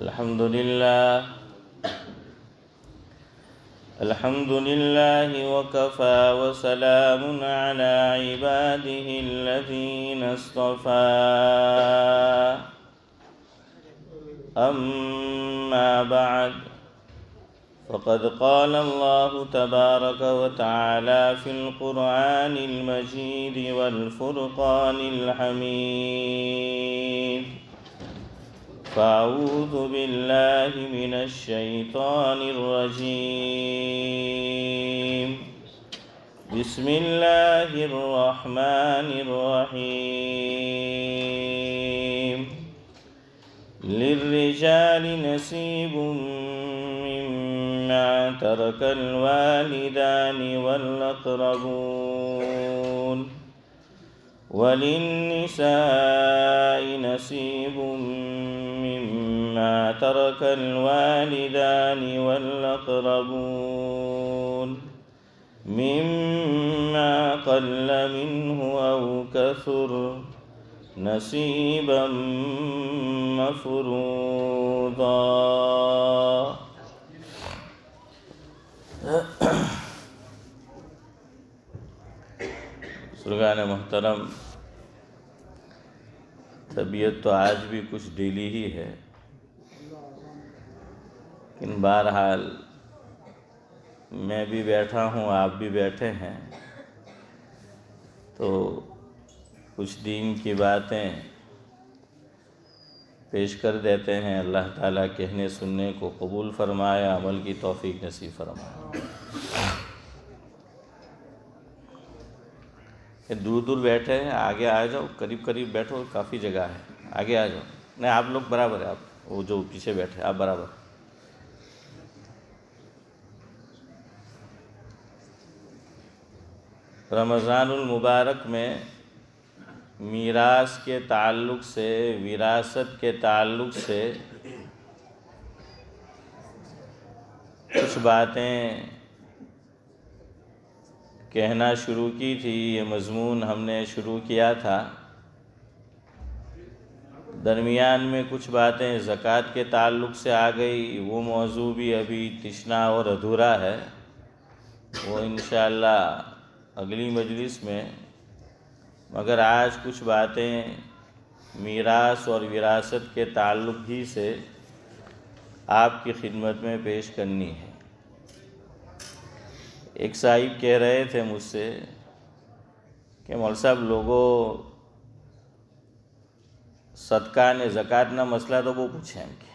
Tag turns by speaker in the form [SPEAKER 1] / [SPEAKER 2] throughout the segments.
[SPEAKER 1] الحمد لله الحمد لله وكفى وسلام على عباده الذين اصطفى أما بعد فقد قال الله تبارك وتعالى في القرآن المجيد والفرقان الحميد فأعوذ بالله من الشيطان الرجيم بسم الله الرحمن الرحيم للرجال نصيب مما ترك الوالدان والأقربون وللنساء نصيب مما ترك الوالدان والأقربون مما قل منه أو كثر نصيبا مفروضا سرگان محترم طبیعت تو آج بھی کچھ ڈیلی ہی ہے लेकिन बहरहाल मैं भी बैठा हूँ आप भी बैठे हैं तो कुछ दिन की बातें पेश कर देते हैं अल्लाह ताला कहने सुनने को कबूल फरमाए अमल की तौफीक नसीब फरमाए दूर दूर बैठे हैं आगे आ जाओ करीब करीब बैठो काफ़ी जगह है आगे आ जाओ नहीं आप लोग बराबर है आप वो जो पीछे बैठे आप बराबर रमज़ानुल मुबारक में मीरास के ताल्लुक से विरासत के ताल्लुक से कुछ बातें कहना शुरू की थी ये मज़मून हमने शुरू किया था दरमियान में कुछ बातें ज़क़़त के ताल्लुक से आ गई वो मौजू भी अभी तिशना और अधूरा है वो इन अगली मजलिस में मगर आज कुछ बातें मीरास और विरासत के ताल्लुक ही से आपकी खिदमत में पेश करनी है एक साहिब कह रहे थे मुझसे कि मौल साहब लोगों सदका ने ज़क़ात ना मसला तो वो पूछेंगे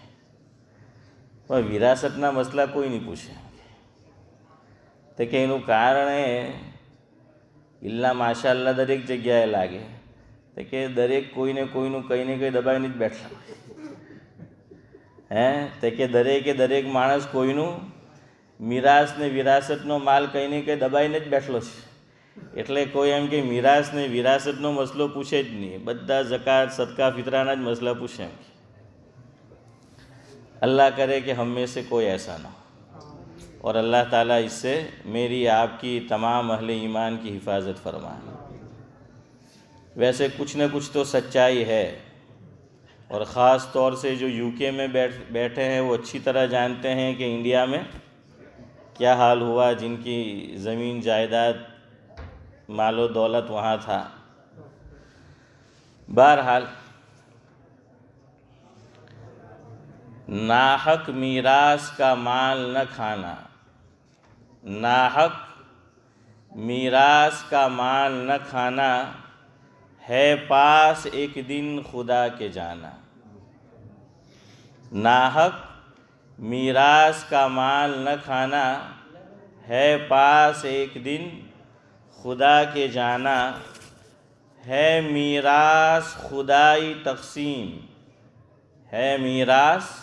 [SPEAKER 1] પણ विरासत ना मसला कोई नहीं તો तो कहीं कारण है ઇલ્લા માશાલ્લા દરેક જગ્યાએ લાગે તો કે દરેક કોઈને કોઈનું કંઈ ને કંઈ દબાવીને જ બેઠા હે તે કે દરેકે દરેક માણસ કોઈનું મિરાસ ને વિરાસતનો માલ કંઈ ને કંઈ દબાઈને જ બેઠલો છે એટલે કોઈ એમ કે મિરાસ ને વિરાસતનો મસલો પૂછે જ નહીં બધા જકાત સદકા ફિતરાના જ મસલા પૂછે એમ અલ્લાહ કરે કે હંમેશા કોઈ એસા ન और अल्लाह ताला इससे मेरी आपकी तमाम अहल ईमान की हिफाजत फरमाए वैसे कुछ न कुछ तो सच्चाई है और ख़ास तौर से जो यूके में बैठ बैठे हैं वो अच्छी तरह जानते हैं कि इंडिया में क्या हाल हुआ जिनकी ज़मीन जायदाद मालो दौलत वहाँ था बहरहाल नाहक मीरास का माल न खाना नाहक मीरास का माल न खाना है पास एक दिन खुदा के जाना नाहक मीरास का माल न खाना है पास एक दिन खुदा के जाना है मीरास खुदाई तकसीम है मीरास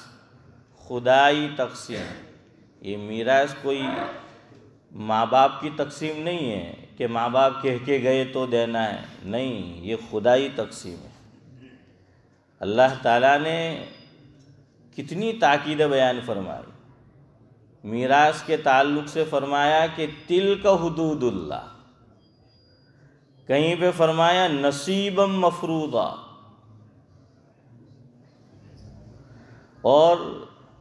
[SPEAKER 1] खुदाई तकसीम ये मीरास कोई माँ बाप की तकसीम नहीं है कि माँ बाप कह के गए तो देना है नहीं ये खुदाई तकसीम है अल्लाह ताला ने कितनी ताक़ीद बयान फरमाई मीरास के ताल्लुक से फरमाया कि तिल का हदूदुल्ला कहीं पे फरमाया नसीबम मफरूदा और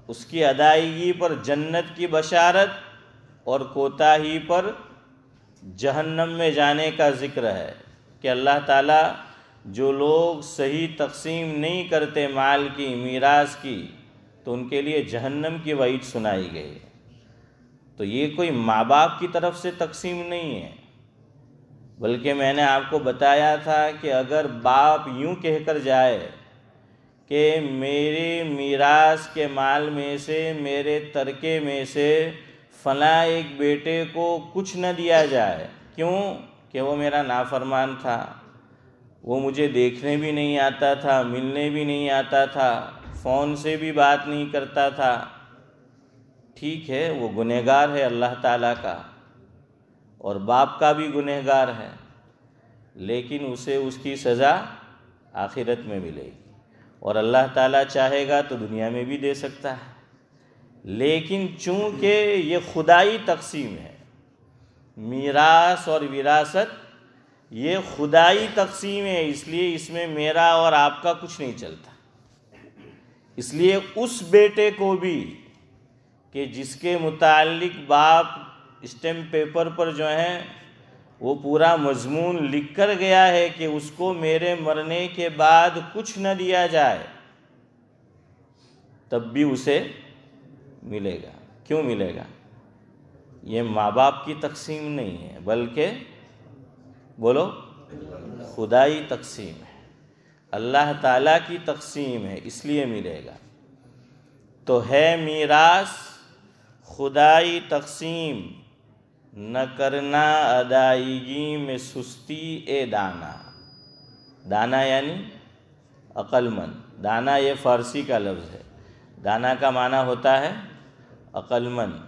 [SPEAKER 1] उसकी अदायगी पर जन्नत की बशारत और कोताही पर जहन्नम में जाने का ज़िक्र है कि अल्लाह ताला जो लोग सही तकसीम नहीं करते माल की मीरास की तो उनके लिए जहन्नम की वाइट सुनाई गई तो ये कोई माँ बाप की तरफ से तकसीम नहीं है बल्कि मैंने आपको बताया था कि अगर बाप यूं कहकर जाए कि मेरे मीरास के माल में से मेरे तरके में से फ़लाँ एक बेटे को कुछ न दिया जाए क्यों कि वो मेरा नाफरमान था वो मुझे देखने भी नहीं आता था मिलने भी नहीं आता था फ़ोन से भी बात नहीं करता था ठीक है वो गुनहगार है अल्लाह ताला का और बाप का भी गुनहगार है लेकिन उसे उसकी सज़ा आखिरत में मिलेगी और अल्लाह ताला चाहेगा तो दुनिया में भी दे सकता है लेकिन चूंकि ये खुदाई तकसीम है मीरास और विरासत ये खुदाई तकसीम है इसलिए इसमें मेरा और आपका कुछ नहीं चलता इसलिए उस बेटे को भी कि जिसके मुतालिक बाप स्टेम पेपर पर जो है वो पूरा मजमून लिख कर गया है कि उसको मेरे मरने के बाद कुछ न दिया जाए तब भी उसे मिलेगा क्यों मिलेगा ये माँ बाप की तकसीम नहीं है बल्कि बोलो खुदाई तकसीम है अल्लाह ताला की तकसीम है इसलिए मिलेगा तो है मीरास खुदाई तकसीम न करना अदायगी में सुस्ती ए दाना दाना यानी अक्लमंद दाना ये फ़ारसी का लफ्ज़ है दाना का माना होता है अकलमंद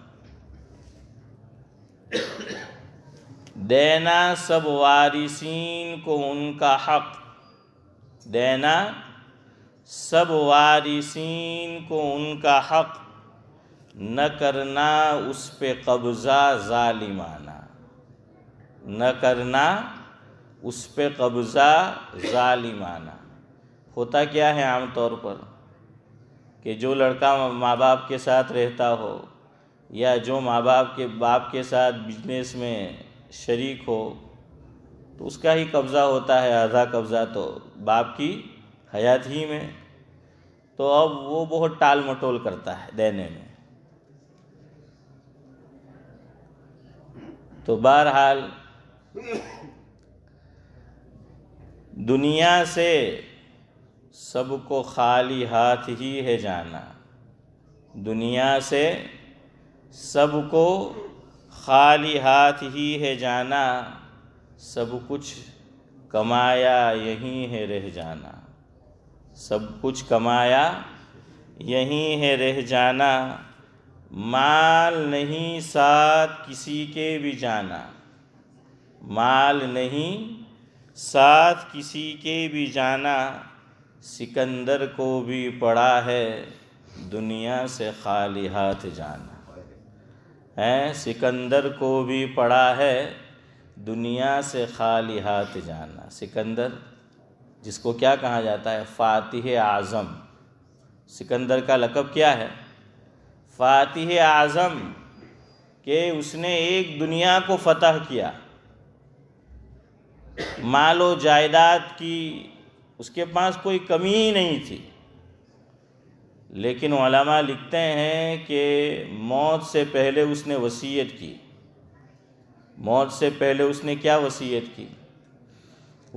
[SPEAKER 1] देना सब वारिसिन को उनका हक देना सब वारिसिन को उनका हक न करना उस पे कब्ज़ा ज़ालिमाना न करना उस पे कब्ज़ा ज़ालिमाना होता क्या है आमतौर पर कि जो लड़का माँ बाप के साथ रहता हो या जो माँ बाप के बाप के साथ बिजनेस में शरीक हो तो उसका ही कब्ज़ा होता है आधा कब्ज़ा तो बाप की हयात ही में तो अब वो बहुत टाल मटोल करता है देने में तो बहरहाल दुनिया से सबको खाली हाथ ही है जाना दुनिया से सबको खाली हाथ ही है जाना सब कुछ कमाया यहीं है रह जाना सब कुछ कमाया यहीं है रह जाना माल नहीं साथ किसी के भी जाना माल नहीं साथ किसी के भी जाना सिकंदर को भी पड़ा है दुनिया से खाली हाथ जाना है सिकंदर को भी पड़ा है दुनिया से खाली हाथ जाना सिकंदर जिसको क्या कहा जाता है फ़ातिह आज़म सिकंदर का लकब क्या है फ़ातिह आज़म के उसने एक दुनिया को फतह किया मालो जायदाद की उसके पास कोई कमी ही नहीं थी लेकिन ओलमा लिखते हैं कि मौत से पहले उसने वसीयत की मौत से पहले उसने क्या वसीयत की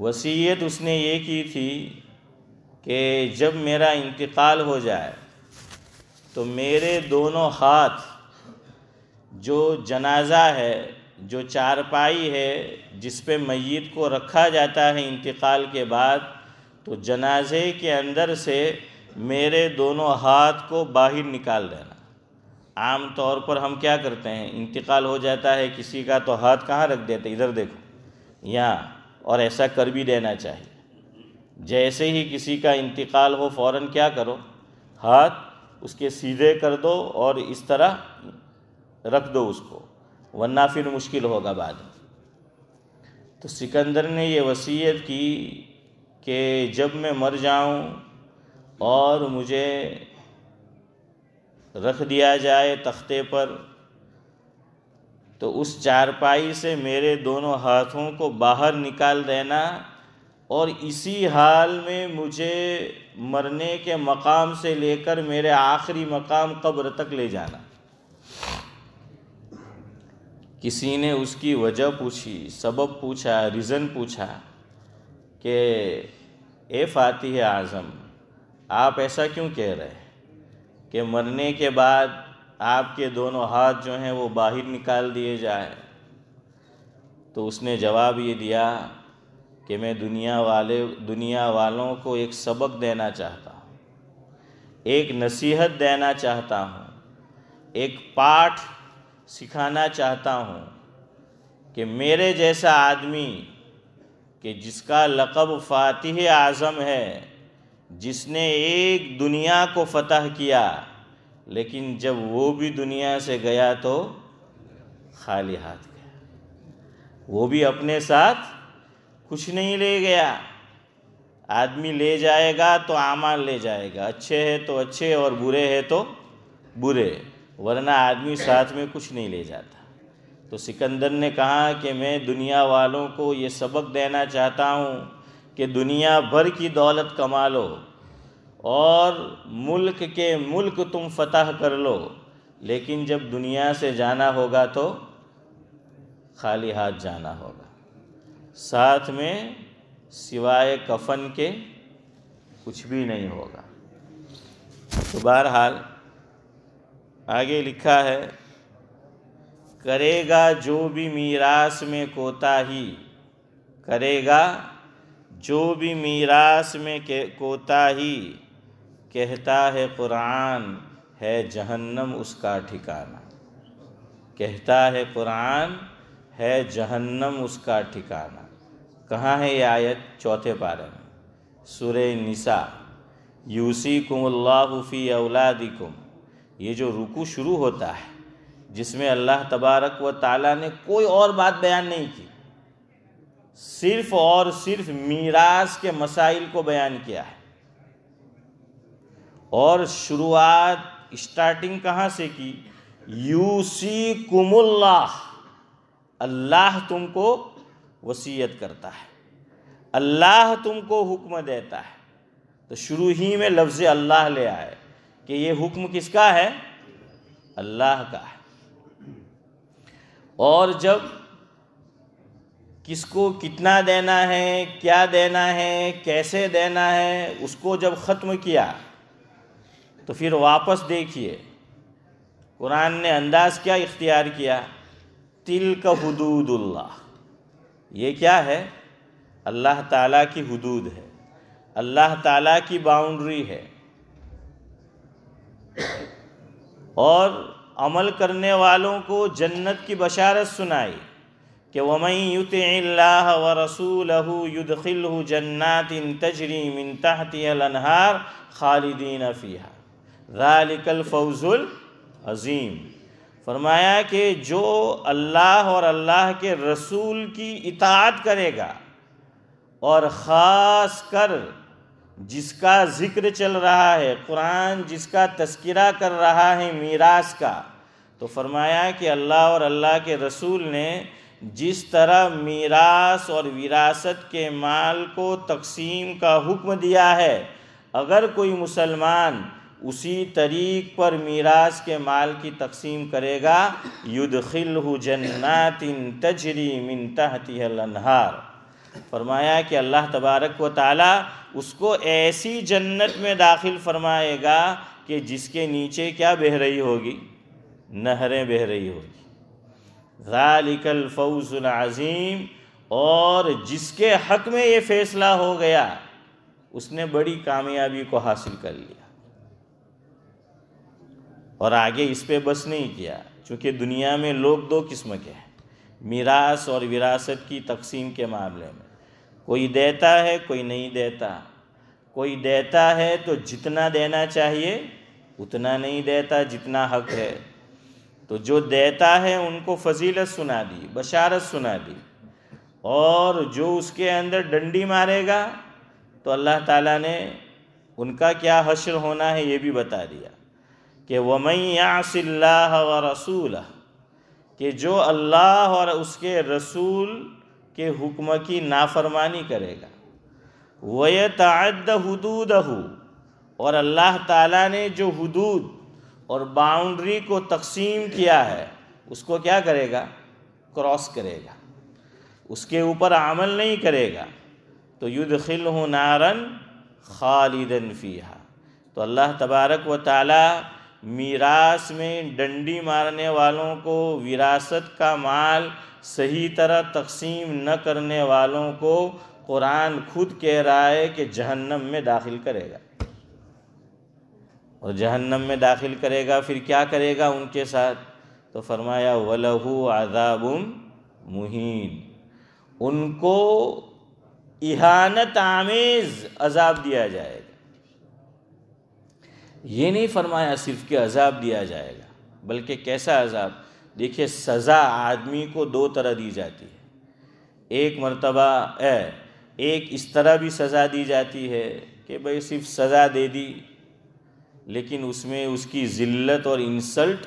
[SPEAKER 1] वसीयत उसने ये की थी कि जब मेरा इंतकाल हो जाए तो मेरे दोनों हाथ जो जनाजा है जो चारपाई है जिस पे मैत को रखा जाता है इंतकाल के बाद तो जनाजे के अंदर से मेरे दोनों हाथ को बाहर निकाल देना आम तौर पर हम क्या करते हैं इंतकाल हो जाता है किसी का तो हाथ कहाँ रख देते इधर देखो यहाँ और ऐसा कर भी देना चाहिए जैसे ही किसी का इंतकाल हो फ़ौर क्या करो हाथ उसके सीधे कर दो और इस तरह रख दो उसको वरना फिर मुश्किल होगा बाद में तो सिकंदर ने यह वसीयत की कि जब मैं मर जाऊं और मुझे रख दिया जाए तख्ते पर तो उस चारपाई से मेरे दोनों हाथों को बाहर निकाल देना और इसी हाल में मुझे मरने के मकाम से लेकर मेरे आखिरी मकाम कब्र तक ले जाना किसी ने उसकी वजह पूछी सबब पूछा रीज़न पूछा कि ए फातिह आज़म आप ऐसा क्यों कह रहे हैं कि मरने के बाद आपके दोनों हाथ जो हैं वो बाहर निकाल दिए जाए तो उसने जवाब ये दिया कि मैं दुनिया वाले दुनिया वालों को एक सबक देना चाहता हूँ एक नसीहत देना चाहता हूँ एक पाठ सिखाना चाहता हूँ कि मेरे जैसा आदमी कि जिसका लक़ब फ़ातिह आज़म है जिसने एक दुनिया को फतह किया लेकिन जब वो भी दुनिया से गया तो खाली हाथ गया वो भी अपने साथ कुछ नहीं ले गया आदमी ले जाएगा तो आमाल ले जाएगा अच्छे है तो अच्छे और बुरे है तो बुरे वरना आदमी साथ में कुछ नहीं ले जाता तो सिकंदर ने कहा कि मैं दुनिया वालों को ये सबक देना चाहता हूँ कि दुनिया भर की दौलत कमा लो और मुल्क के मुल्क तुम फतह कर लो लेकिन जब दुनिया से जाना होगा तो खाली हाथ जाना होगा साथ में सिवाय कफन के कुछ भी नहीं होगा तो बहरहाल आगे लिखा है करेगा जो भी मीरास में कोताही करेगा जो भी मीरास में के कोताही कहता है कुरान है जहन्नम उसका ठिकाना कहता है कुरान है जहन्नम उसका ठिकाना कहाँ है ये आयत चौथे पारे में सुर निसा यूसी कुमल्लाफ़ी औलादिकुम ये जो रुकू शुरू होता है जिसमें अल्लाह तबारक व ताला ने कोई और बात बयान नहीं की सिर्फ और सिर्फ मीरास के मसाइल को बयान किया है और शुरुआत स्टार्टिंग कहाँ से की यूसी कुमुल्लाह अल्लाह तुमको वसीयत करता है अल्लाह तुमको हुक्म देता है तो शुरू ही में लफ्ज़ अल्लाह ले आए कि ये हुक्म किसका है अल्लाह का है और जब किसको कितना देना है क्या देना है कैसे देना है उसको जब ख़त्म किया तो फिर वापस देखिए कुरान ने अंदाज़ क्या इख्तियार किया तिल का हदूदुल्ला ये क्या है अल्लाह ताला की हदूद है अल्लाह ताला की बाउंड्री है और अमल करने वालों को जन्नत की बशारत सुनाई कि वमई युत व रसूल युदखिल जन्नात इन तजरीम इन तहतीहार खालिदीन फ़ीहा रालिकल फ़ौज़ुल अज़ीम फरमाया कि जो अल्लाह और अल्लाह के रसूल की इतात करेगा और ख़ास कर जिसका जिक्र चल रहा है कुरान जिसका तस्करा कर रहा है मीरास का तो फरमाया कि अल्लाह और अल्लाह के रसूल ने जिस तरह मीरास और विरासत के माल को तकसीम का हुक्म दिया है अगर कोई मुसलमान उसी तरीक पर मीरास के माल की तकसीम करेगा खिल जन्नातिन तजरी मिन तहती अनहार फरमाया कि अल्लाह तबारक व ताली उसको ऐसी जन्नत में दाखिल फरमाएगा कि जिसके नीचे क्या बह रही होगी नहरें बह रही होगी ज़ालिकल फ़ौज़ुल अज़ीम और जिसके हक में ये फ़ैसला हो गया उसने बड़ी कामयाबी को हासिल कर लिया और आगे इस पे बस नहीं किया क्योंकि दुनिया में लोग दो किस्म के हैं मीरास और विरासत की तकसीम के मामले में कोई देता है कोई नहीं देता कोई देता है तो जितना देना चाहिए उतना नहीं देता जितना हक है तो जो देता है उनको फजीलत सुना दी बशारत सुना दी और जो उसके अंदर डंडी मारेगा तो अल्लाह ताला ने उनका क्या हश्र होना है ये भी बता दिया कि वमई यासिल्ला व रसूल कि जो अल्लाह और उसके रसूल के हुक्म की नाफरमानी करेगा वय तद हदूद और अल्लाह ताला ने जो हदूद और बाउंड्री को तकसीम किया है उसको क्या करेगा क्रॉस करेगा उसके ऊपर अमल नहीं करेगा तो युद्ध खिल नारन खालिदन फ़ीहा तो अल्लाह तबारक व ताला मीरास में डंडी मारने वालों को विरासत का माल सही तरह तकसीम न करने वालों को कुरान खुद कह रहा है कि जहन्नम में दाखिल करेगा और जहन्नम में दाखिल करेगा फिर क्या करेगा उनके साथ तो फरमाया वलहू आदाबुम मुहीन उनको इहानत आमेज़ अजाब दिया जाएगा ये नहीं फरमाया सिर्फ कि अजाब दिया जाएगा बल्कि कैसा अजाब देखिए सज़ा आदमी को दो तरह दी जाती है एक मरतबा है एक इस तरह भी सज़ा दी जाती है कि भाई सिर्फ सज़ा दे दी लेकिन उसमें उसकी ज़िल्लत और इंसल्ट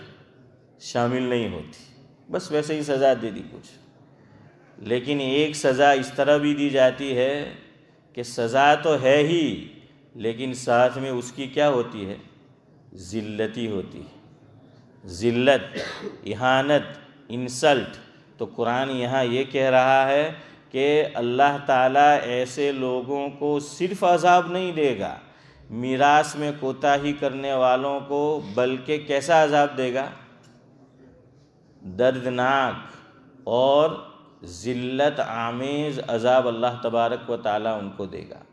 [SPEAKER 1] शामिल नहीं होती बस वैसे ही सज़ा दे दी कुछ लेकिन एक सज़ा इस तरह भी दी जाती है कि सज़ा तो है ही लेकिन साथ में उसकी क्या होती है ज़िल्लती होती है ज़िल्लत इहानत इंसल्ट तो कुरान यहाँ ये कह रहा है कि अल्लाह ताला ऐसे लोगों को सिर्फ अजाब नहीं देगा मीरास में कोताही करने वालों को बल्कि कैसा अजाब देगा दर्दनाक और ज़िल्लत आमेज़ अजाब अल्लाह तबारक व ताली उनको देगा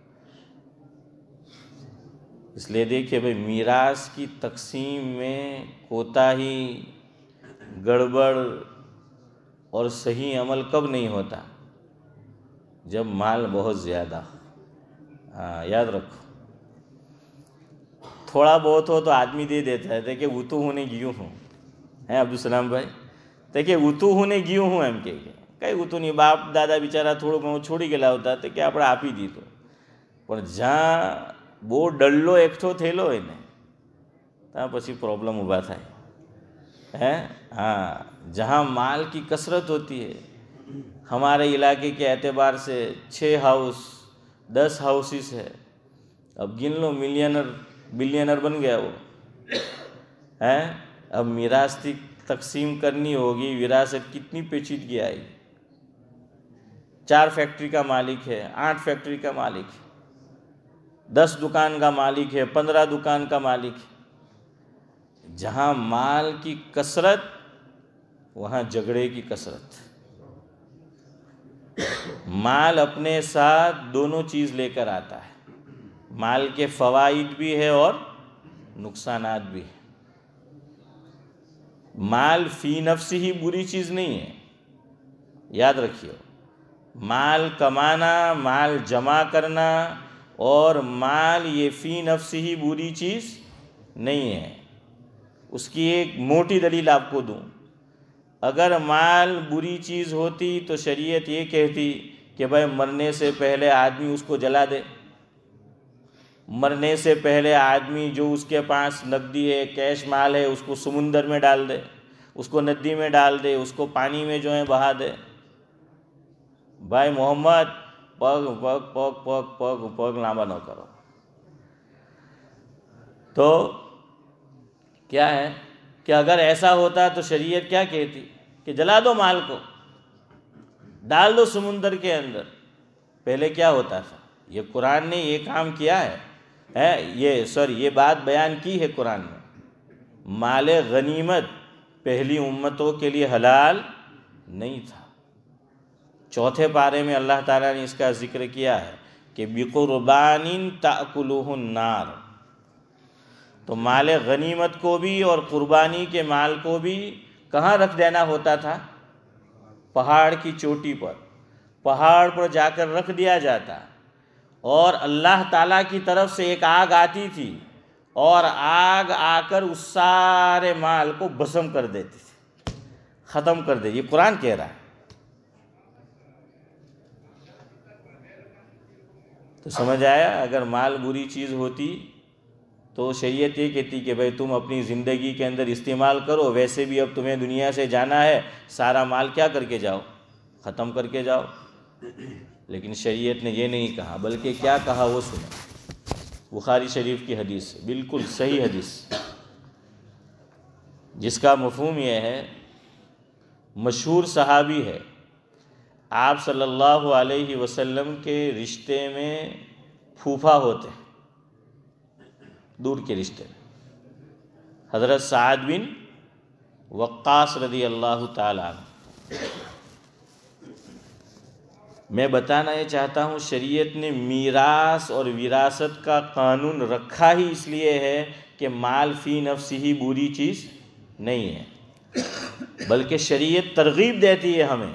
[SPEAKER 1] इसलिए देखिए भाई मीरास की तकसीम में कोताही गड़बड़ और सही अमल कब नहीं होता जब माल बहुत ज़्यादा हाँ याद रखो थोड़ा बहुत हो तो आदमी दे देता है देखिए उतू तो होने गયું हूँ હે અબ્દુલસલામ ભાઈ તે કે ઉતું હું ને ગયું હું એમ કે કંઈ ઉતું નહીં બાપ દાદા બિચારા થોડું ઘણું છોડી ગયેલા હતા તે કે આપણે આપી દીધું પણ બહુ ડલ્લો એકઠો थे હોય ને ત્યાં પછી પ્રોબ્લેમ ઊભા થાય है हाँ जहाँ माल की कसरत होती है हमारे इलाके के एतबार से छः हाउस दस हाउसेस है अब गिन लो मिलियनर बिलियनर बन गया वो हैं अब विरासती तकसीम करनी होगी विरासत कितनी पेचीदगी आई चार फैक्ट्री का मालिक है आठ फैक्ट्री का मालिक है दस दुकान का मालिक है पंद्रह दुकान का मालिक है जहाँ माल की कसरत वहाँ झगड़े की कसरत माल अपने साथ दोनों चीज़ लेकर आता है माल के फवाइद भी है और नुकसान भी है माल फ़ी नफ्स ही बुरी चीज़ नहीं है याद रखियो माल कमाना माल जमा करना और माल ये फ़ी नफ्स ही बुरी चीज़ नहीं है उसकी एक मोटी दलील आपको दूँ अगर माल बुरी चीज़ होती तो शरीयत ये कहती कि भाई मरने से पहले आदमी उसको जला दे मरने से पहले आदमी जो उसके पास नकदी है कैश माल है उसको समुंदर में डाल दे उसको नदी में डाल दे उसको पानी में जो है बहा दे भाई मोहम्मद पग पग पग पग पग पग લાંબા न करो तो क्या है कि अगर ऐसा होता तो शरीयत क्या कहती कि जला दो माल को डाल दो समुंदर के अंदर पहले क्या होता था ये कुरान ने ये काम किया है है ये सॉरी ये बात बयान की है कुरान में माल गनीमत पहली उम्मतों के लिए हलाल नहीं था चौथे पारे में अल्लाह ताला ने इसका जिक्र किया है कि बिकुरबानिन नार तो माल गनीमत को भी और कुर्बानी के माल को भी कहाँ रख देना होता था पहाड़ की चोटी पर पहाड़ पर जाकर रख दिया जाता और अल्लाह ताला की तरफ से एक आग आती थी और आग आकर उस सारे माल को भस्म कर देती थी ख़त्म कर देती कुरान कह रहा है तो समझ आया अगर माल बुरी चीज़ होती तो शरीयत ये कहती कि भाई तुम अपनी ज़िंदगी के अंदर इस्तेमाल करो वैसे भी अब तुम्हें दुनिया से जाना है सारा माल क्या करके जाओ ख़त्म करके जाओ लेकिन शरीयत ने ये नहीं कहा बल्कि क्या कहा वो सुना बुखारी शरीफ की हदीस बिल्कुल सही हदीस जिसका मफहम यह है मशहूर सहाबी है आप सल्लल्लाहु अलैहि वसल्लम के रिश्ते में फूफा होते दूर के रिश्ते में हज़रत साद बिन वक्कास रदी अल्लाह ताला मैं बताना ये चाहता हूँ शरीयत ने मीरास और विरासत का कानून रखा ही इसलिए है कि माल फ़ी नफ्स ही बुरी चीज़ नहीं है बल्कि शरीयत तरगीब देती है हमें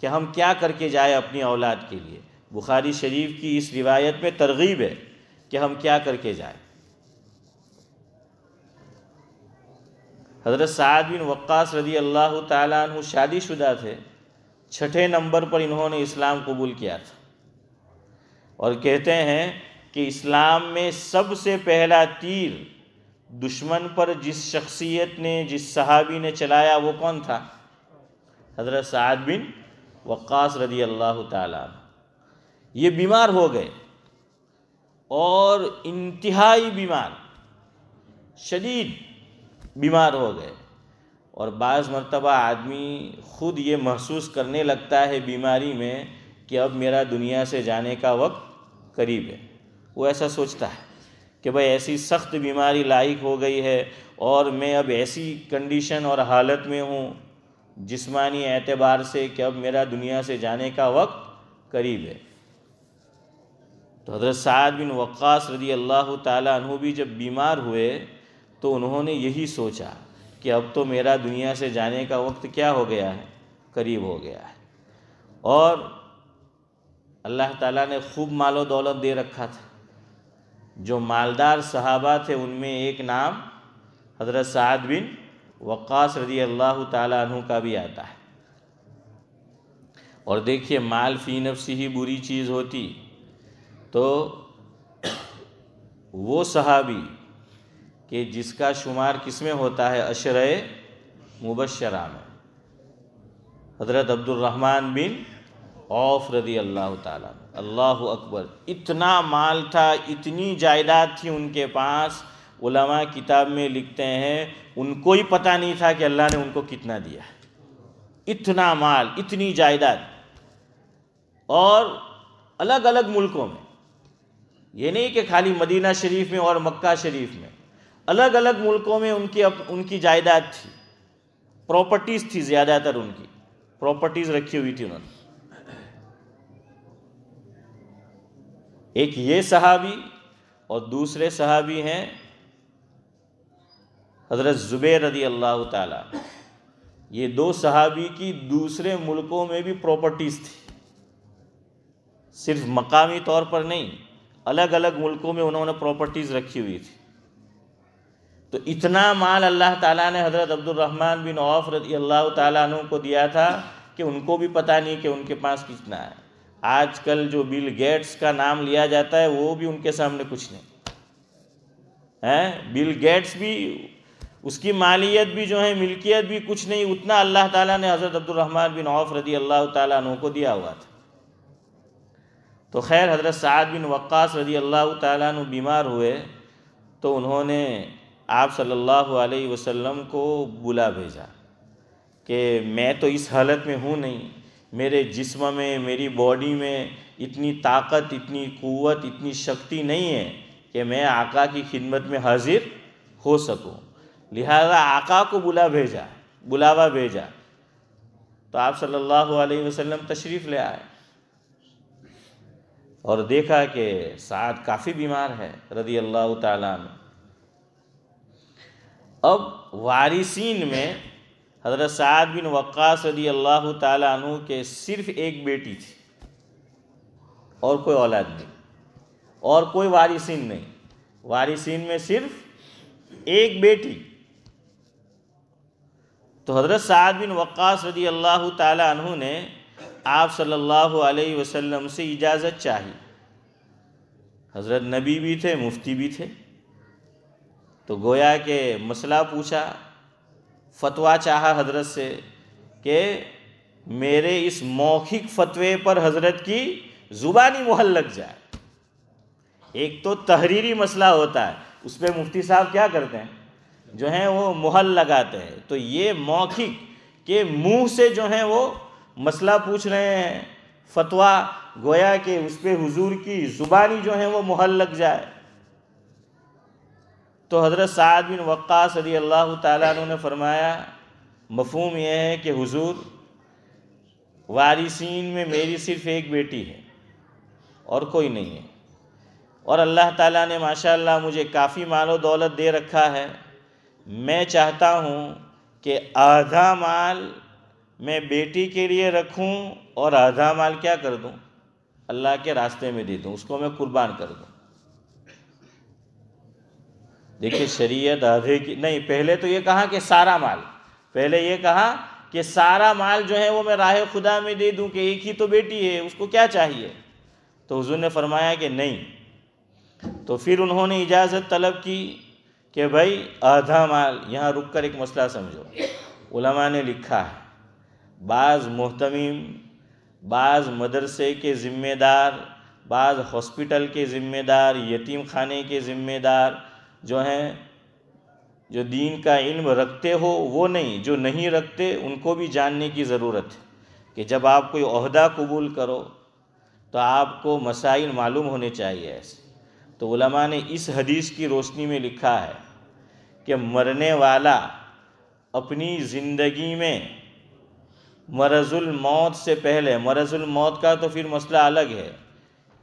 [SPEAKER 1] कि हम क्या करके जाए अपनी औलाद के लिए बुखारी शरीफ की इस रिवायत में तरगीब है कि हम क्या करके जाए हज़रत साद बिन वक्स रजी अल्लाह तु शादीशुदा थे छठे नंबर पर इन्होंने इस्लाम कबूल किया था और कहते हैं कि इस्लाम में सबसे पहला तीर दुश्मन पर जिस शख्सियत ने जिस सहाबी ने चलाया वो कौन था हज़रत साद बिन वक्स रदी अल्लाह ताला ये बीमार हो गए और इंतहाई बीमार शदीद बीमार हो गए और बाज़ मरतबा आदमी ख़ुद ये महसूस करने लगता है बीमारी में कि अब मेरा दुनिया से जाने का वक्त करीब है वो ऐसा सोचता है कि भाई ऐसी सख्त बीमारी लायक हो गई है और मैं अब ऐसी कंडीशन और हालत में हूँ जिस्मानी एतबार से कि अब मेरा दुनिया से जाने का वक्त करीब है तो हजरत साद बिन वक़ास रदी अल्लाह तु भी जब बीमार हुए तो उन्होंने यही सोचा कि अब तो मेरा दुनिया से जाने का वक्त क्या हो गया है करीब हो गया है और अल्लाह ताला ने खूब मालो दौलत दे रखा था जो मालदार सहाबा थे उनमें एक नाम हजरत साद बिन वक्स रजी अल्लाह तु का भी आता है और देखिए माल फ़ी नफसी ही बुरी चीज़ होती तो वो सहाबी कि जिसका शुमार किस में होता है अशर मुबशरा में हज़रत अब्दुलरहमान बिन औफ रदी अल्लाह ताला अल्लाह अकबर इतना माल था इतनी जायदाद थी उनके पास उलमा किताब में लिखते हैं उनको ही पता नहीं था कि अल्लाह ने उनको कितना दिया इतना माल इतनी जायदाद और अलग अलग मुल्कों में ये नहीं कि खाली मदीना शरीफ में और मक्का शरीफ में अलग अलग मुल्कों में उनकी अप, उनकी जायदाद थी प्रॉपर्टीज़ थी ज़्यादातर उनकी प्रॉपर्टीज़ रखी हुई थी उन्होंने एक ये सहाबी और दूसरे सहाबी हैं हज़रत ज़ुबैर रजी अल्लाह ताला ये दो सहाबी की दूसरे मुल्कों में भी प्रॉपर्टीज़ थी सिर्फ मकामी तौर पर नहीं अलग अलग मुल्कों में उन्होंने प्रॉपर्टीज़ रखी हुई थी तो इतना माल अल्लाह ताला ने हज़रत अब्दुलरहमान बिन औफ रजी अल्लाह तु को दिया था कि उनको भी पता नहीं कि उनके पास कितना है आज कल जो बिल गेट्स का नाम लिया जाता है वो भी उनके सामने कुछ नहीं है बिल गेट्स भी उसकी मालियत भी जो है मिल्कियत भी कुछ नहीं उतना अल्लाह ताला ने हज़रत अब्दुलरहमान बिन औफ रदी अल्लाह तु को दिया हुआ था तो खैर हज़रत साद बिन वक्स रदी अल्लाह तु बीमार हुए तो उन्होंने आप सल्लल्लाहु अलैहि वसल्लम को बुला भेजा कि मैं तो इस हालत में हूँ नहीं मेरे जिस्म में मेरी बॉडी में इतनी ताकत इतनी क़वत इतनी शक्ति नहीं है कि मैं आका की खिदमत में हाजिर हो सकूँ लिहाजा आका को बुला भेजा बुलावा भेजा तो आप सल्लल्लाहु अलैहि वसल्लम तशरीफ़ ले आए और देखा कि साद काफ़ी बीमार है रदी अल्लाह ताला में अब वारिसीन में हज़रत साद बिन वक्स रदी अल्लाह तु के सिर्फ एक बेटी थी और कोई औलाद नहीं और कोई वारिसीन नहीं वारिसीन में सिर्फ एक बेटी तो हज़रत साद बिन वक्स रदी अल्लाह तु ने आप सल्लल्लाहु अलैहि वसल्लम से इजाज़त चाही हज़रत नबी भी थे मुफ्ती भी थे तो गोया के मसला पूछा फतवा चाहा हज़रत से कि मेरे इस मौखिक फतवे पर हज़रत की ज़ुबानी मोहल लग जाए एक तो तहरीरी मसला होता है उस पर मुफ्ती साहब क्या करते हैं जो हैं वो मुहल लगाते हैं तो ये मौखिक के मुंह से जो है वो मसला पूछ रहे हैं फतवा गोया के उस पर हुजूर की ज़ुबानी जो है वो मुहल लग जाए तो हज़रत साद बिन वक्का सदी अल्लाह तु ने फरमाया मफहम यह है कि हुजूर वारिसीन में मेरी सिर्फ़ एक बेटी है और कोई नहीं है और अल्लाह ताला ने माशाल्लाह मुझे काफ़ी मालो दौलत दे रखा है मैं चाहता हूँ कि आधा माल मैं बेटी के लिए रखूँ और आधा माल क्या कर दूँ अल्लाह के रास्ते में दे दूँ उसको मैं कुर्बान कर दूँ देखिए शरीयत आधे की नहीं पहले तो ये कहा कि सारा माल पहले ये कहा कि सारा माल जो है वो मैं राह खुदा में दे दूं कि एक ही तो बेटी है उसको क्या चाहिए तो हुजूर ने फरमाया कि नहीं तो फिर उन्होंने इजाज़त तलब की कि भाई आधा माल यहाँ रुक कर एक मसला समझो उलमा ने लिखा है बाज़ मोहतमीम बाज़ मदरसे के ज़िम्मेदार बाज़ हॉस्पिटल के ज़िम्मेदार यतीम खाने के ज़िम्मेदार जो हैं जो दीन का इल्म रखते हो वो नहीं जो नहीं रखते उनको भी जानने की ज़रूरत है कि जब आप कोई अहदा कबूल करो तो आपको मसाइल मालूम होने चाहिए ऐसे तो उलमा ने इस हदीस की रोशनी में लिखा है कि मरने वाला अपनी ज़िंदगी में मरजुल मौत से पहले मरजुल मौत का तो फिर मसला अलग है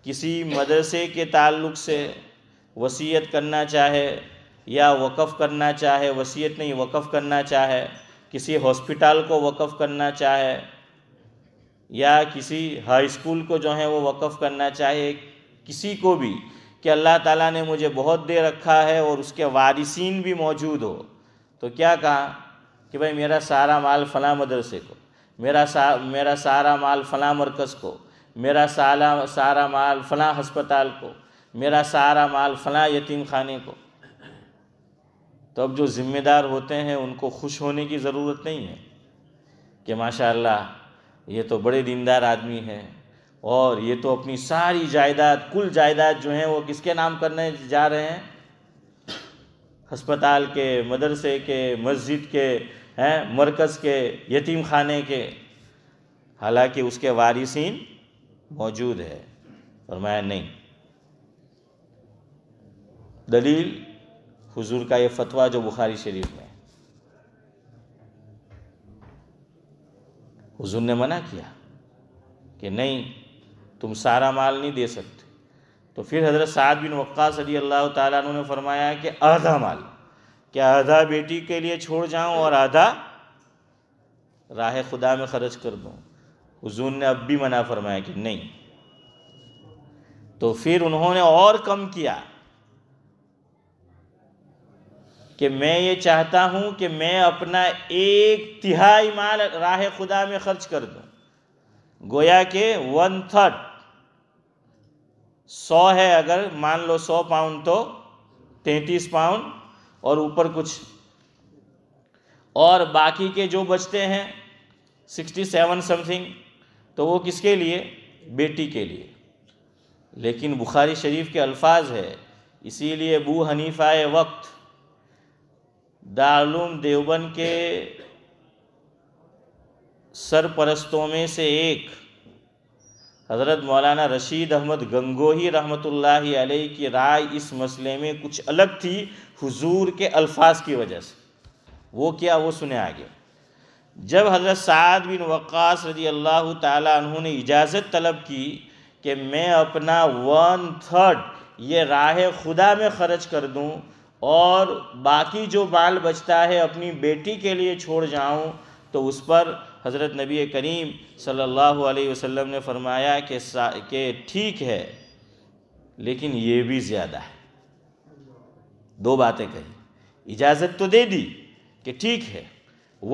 [SPEAKER 1] किसी मदरसे के ताल्लुक से वसीयत करना चाहे या वक़फ़ करना चाहे वसीयत नहीं वक़फ़ करना चाहे किसी हॉस्पिटल को वक़फ़ करना चाहे या किसी हाई स्कूल को जो है वो वक़फ़ करना चाहे किसी को भी कि अल्लाह ताला ने मुझे बहुत दे रखा है और उसके वारिसीन भी मौजूद हो तो क्या कहा कि भाई मेरा सारा माल फ़लाँ मदरसे को मेरा सा मेरा सारा माल फ़लाँ मरकज़ को मेरा सारा सारा माल फला हस्पताल को मेरा सारा माल फला यतीम खाने को तो अब जो ज़िम्मेदार होते हैं उनको खुश होने की ज़रूरत नहीं है कि माशा ये तो बड़े दीनदार आदमी हैं और ये तो अपनी सारी जायदाद कुल जायदाद जो है वो किसके नाम करने जा रहे हैं अस्पताल के मदरसे के मस्जिद के हैं मरकज़ के यतीम खाने के हालांकि उसके वारिसन मौजूद है फरमाया नहीं दलील हुजूर का ये फतवा जो बुखारी शरीफ में हुजूर ने मना किया कि नहीं तुम सारा माल नहीं दे सकते तो फिर हज़रत साद बिन वक्स अली अल्लाह तु ने फरमाया कि आधा माल क्या आधा बेटी के लिए छोड़ जाऊं और आधा राह खुदा में खर्च कर दूँ हजून ने अब भी मना फरमाया कि नहीं तो फिर उन्होंने और कम किया कि मैं ये चाहता हूं कि मैं अपना एक तिहाई माल राह खुदा में खर्च कर दूं गोया के वन थर्ड सौ है अगर मान लो सौ पाउंड तो तैंतीस पाउंड और ऊपर कुछ और बाकी के जो बचते हैं सिक्सटी सेवन समथिंग तो वो किसके लिए बेटी के लिए लेकिन बुखारी शरीफ के अल्फाज है इसीलिए बू हनीफ़ा वक्त दारुम देवबन के सरपरस्तों में से एक हज़रत मौलाना रशीद अहमद गंगोही रहमत लाई की राय इस मसले में कुछ अलग थी हुजूर के अल्फाज की वजह से वो क्या वो सुने आगे जब हज़रत साद बिन वक्स रजी अल्लाह तु ने इजाज़त तलब की कि मैं अपना वन थर्ड ये राह खुदा में ख़र्च कर दूँ और बाकी जो बाल बचता है अपनी बेटी के लिए छोड़ जाऊँ तो उस पर हज़रत नबी करीम सल्लल्लाहु अलैहि वसल्लम ने फरमाया कि के ठीक है लेकिन ये भी ज़्यादा है दो बातें कही इजाज़त तो दे दी कि ठीक है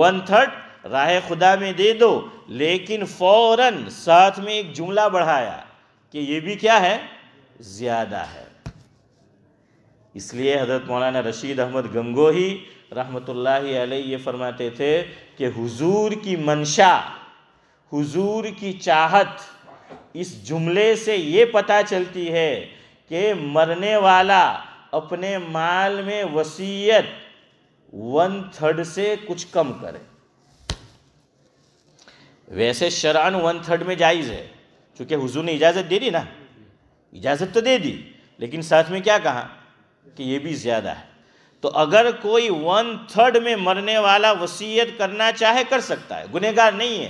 [SPEAKER 1] वन थर्ड राह खुदा में दे दो लेकिन फौरन साथ में एक जुमला बढ़ाया कि ये भी क्या है ज़्यादा है इसलिए हज़रत मौलाना रशीद अहमद गंगोही रहमत अलैह ये फरमाते थे कि हुजूर की मंशा हुजूर की चाहत इस जुमले से ये पता चलती है कि मरने वाला अपने माल में वसीयत वन थर्ड से कुछ कम करे वैसे शरान वन थर्ड में जायज़ है चूंकि हुजूर ने इजाज़त दे दी ना इजाज़त तो दे दी लेकिन साथ में क्या कहा कि ये भी ज़्यादा है तो अगर कोई वन थर्ड में मरने वाला वसीयत करना चाहे कर सकता है गुनहगार नहीं है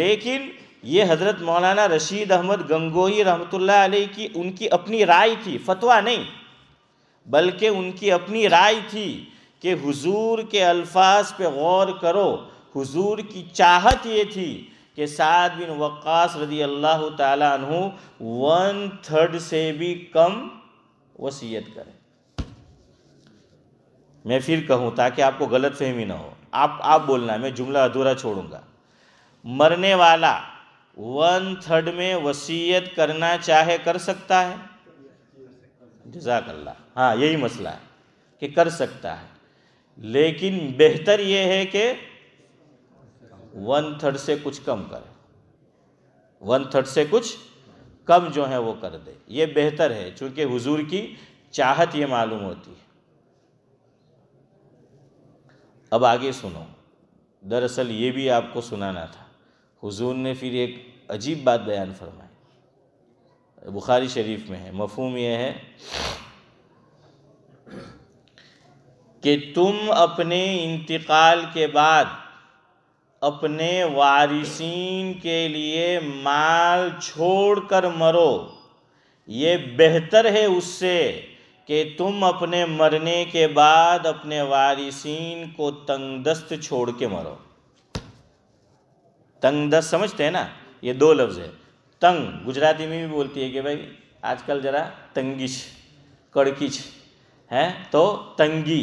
[SPEAKER 1] लेकिन ये हज़रत मौलाना रशीद अहमद गंगोही रहमतुल्ला अलैह की उनकी अपनी राय थी फतवा नहीं बल्कि उनकी अपनी राय थी कि हुजूर के अल्फाज पे गौर करो हुजूर की चाहत ये थी कि साद बिन वक्स रजी अल्लाह तु वन थर्ड से भी कम वसीयत करें मैं फिर कहूँ ताकि आपको गलत फहमी ना हो आप आप बोलना मैं जुमला अधूरा छोड़ूंगा मरने वाला वन थर्ड में वसीयत करना चाहे कर सकता है जजाकल्ला हाँ यही मसला है कि कर सकता है लेकिन बेहतर ये है कि वन थर्ड से कुछ कम करे वन थर्ड से कुछ कम जो है वो कर दे ये बेहतर है क्योंकि हुजूर की चाहत ये मालूम होती है अब आगे सुनो दरअसल ये भी आपको सुनाना था हुजूर ने फिर एक अजीब बात बयान फरमाई बुखारी शरीफ में है मफहम यह है कि तुम अपने इंतकाल के बाद अपने वारिसीन के लिए माल छोड़कर मरो ये बेहतर है उससे कि तुम अपने मरने के बाद अपने वारिसीन को तंगदस्त छोड़ के मरो तंगदस्त समझते हैं ना ये दो लफ्ज़ है तंग गुजराती में भी बोलती है कि भाई आजकल ज़रा तंगिश कड़किच है तो तंगी